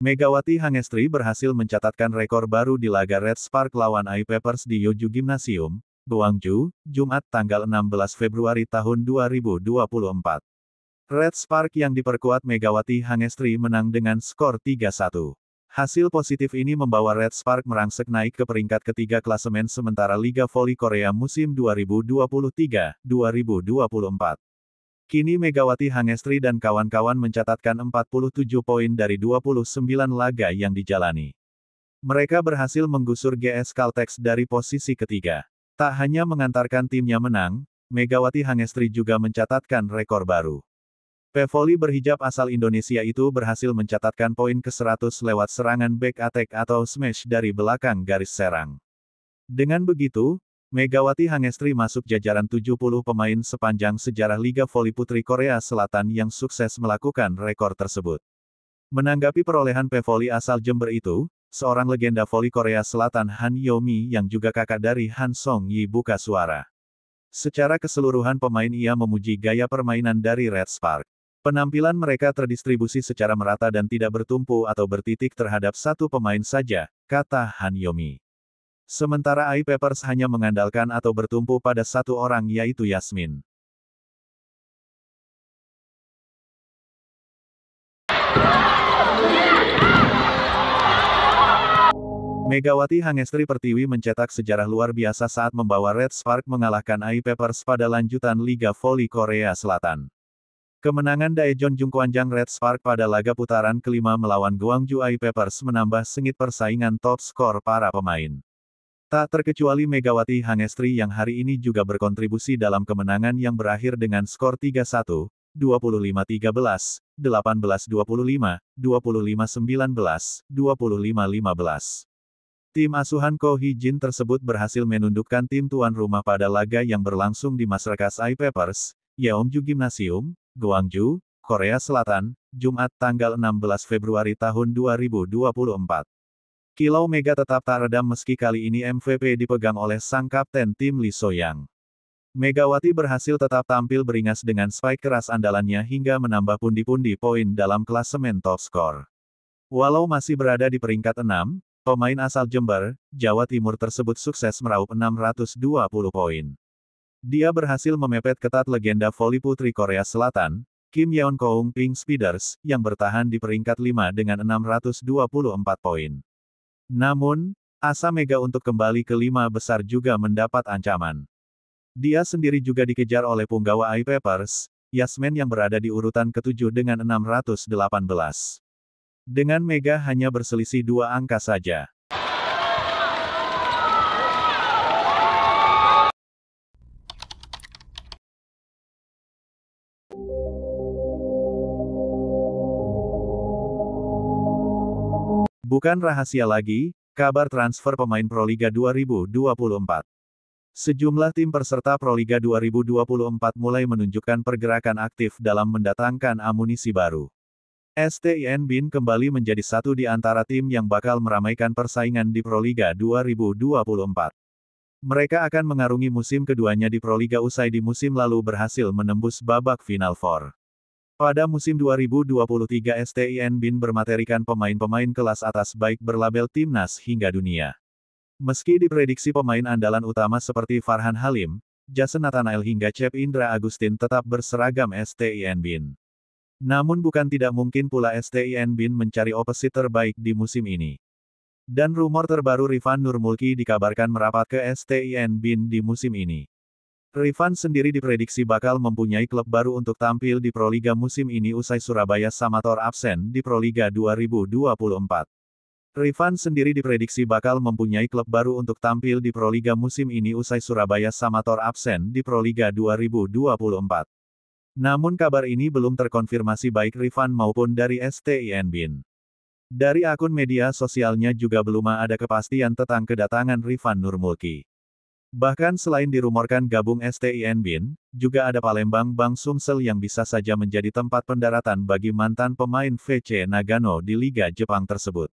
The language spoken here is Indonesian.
Megawati Hangestri berhasil mencatatkan rekor baru di laga Red Spark lawan AI peppers di Yoju Gymnasium, Guangzhou, Jumat tanggal 16 Februari tahun 2024. Red Spark yang diperkuat Megawati Hangestri menang dengan skor 3-1. Hasil positif ini membawa Red Spark merangsek naik ke peringkat ketiga klasemen sementara Liga Voli Korea musim 2023-2024. Kini Megawati Hangestri dan kawan-kawan mencatatkan 47 poin dari 29 laga yang dijalani. Mereka berhasil menggusur GS Caltex dari posisi ketiga. Tak hanya mengantarkan timnya menang, Megawati Hangestri juga mencatatkan rekor baru. Pevoli berhijab asal Indonesia itu berhasil mencatatkan poin ke-100 lewat serangan back attack atau smash dari belakang garis serang. Dengan begitu, Megawati Hangestri masuk jajaran 70 pemain sepanjang sejarah Liga Voli Putri Korea Selatan yang sukses melakukan rekor tersebut. Menanggapi perolehan Pevoli asal Jember itu, seorang legenda voli Korea Selatan Han Yomi yang juga kakak dari Han Song Yi buka suara. Secara keseluruhan pemain ia memuji gaya permainan dari Red Spark. Penampilan mereka terdistribusi secara merata dan tidak bertumpu atau bertitik terhadap satu pemain saja, kata Han Yomi. Sementara I Papers hanya mengandalkan atau bertumpu pada satu orang yaitu Yasmin. Megawati Hangestri Pertiwi mencetak sejarah luar biasa saat membawa Red Spark mengalahkan I Papers pada lanjutan Liga Voli Korea Selatan. Kemenangan Daejeon Jungkwanjang Red Spark pada laga putaran kelima melawan Guangzhou I Papers menambah sengit persaingan top skor para pemain. Tak terkecuali Megawati Hangestri yang hari ini juga berkontribusi dalam kemenangan yang berakhir dengan skor 3-1, 25-13, 18-25, 25-19, 25-15. Tim asuhan Ko Hee Jin tersebut berhasil menundukkan tim tuan rumah pada laga yang berlangsung di Masyarakat Eye Peppers, Yeomju Gymnasium, Gwangju, Korea Selatan, Jumat tanggal 16 Februari tahun 2024. Kilau Mega tetap tak redam meski kali ini MVP dipegang oleh sang kapten tim Lee Soyang. Megawati berhasil tetap tampil beringas dengan spike keras andalannya hingga menambah pundi-pundi poin dalam klasemen top skor. Walau masih berada di peringkat 6, pemain asal Jember, Jawa Timur tersebut sukses meraup 620 poin. Dia berhasil memepet ketat legenda voli putri Korea Selatan, Kim Yeon Koung Pink Speeders, yang bertahan di peringkat 5 dengan 624 poin. Namun, asa Mega untuk kembali ke lima besar juga mendapat ancaman. Dia sendiri juga dikejar oleh punggawa iPapers, Yasmin yang berada di urutan ketujuh dengan 618. Dengan Mega hanya berselisih dua angka saja. Bukan rahasia lagi, kabar transfer pemain Proliga 2024. Sejumlah tim peserta Proliga 2024 mulai menunjukkan pergerakan aktif dalam mendatangkan amunisi baru. STIN Bin kembali menjadi satu di antara tim yang bakal meramaikan persaingan di Proliga 2024. Mereka akan mengarungi musim keduanya di Proliga usai di musim lalu berhasil menembus babak Final Four. Pada musim 2023 STIN Bin bermaterikan pemain-pemain kelas atas baik berlabel timnas hingga dunia. Meski diprediksi pemain andalan utama seperti Farhan Halim, Jason Nathanael hingga Cep Indra Agustin tetap berseragam STIN Bin. Namun bukan tidak mungkin pula STIN Bin mencari opsi terbaik di musim ini. Dan rumor terbaru Rifan Nurmulki dikabarkan merapat ke STIN Bin di musim ini. Rifan sendiri diprediksi bakal mempunyai klub baru untuk tampil di Proliga musim ini usai Surabaya Samator absen di Proliga 2024. Rifan sendiri diprediksi bakal mempunyai klub baru untuk tampil di Proliga musim ini usai Surabaya Samator absen di Proliga 2024. Namun kabar ini belum terkonfirmasi baik Rifan maupun dari STIN Bin. Dari akun media sosialnya juga belum ada kepastian tentang kedatangan Rifan Nurmulki. Bahkan selain dirumorkan gabung STIN Bin, juga ada Palembang Bang Sumsel yang bisa saja menjadi tempat pendaratan bagi mantan pemain VC Nagano di Liga Jepang tersebut.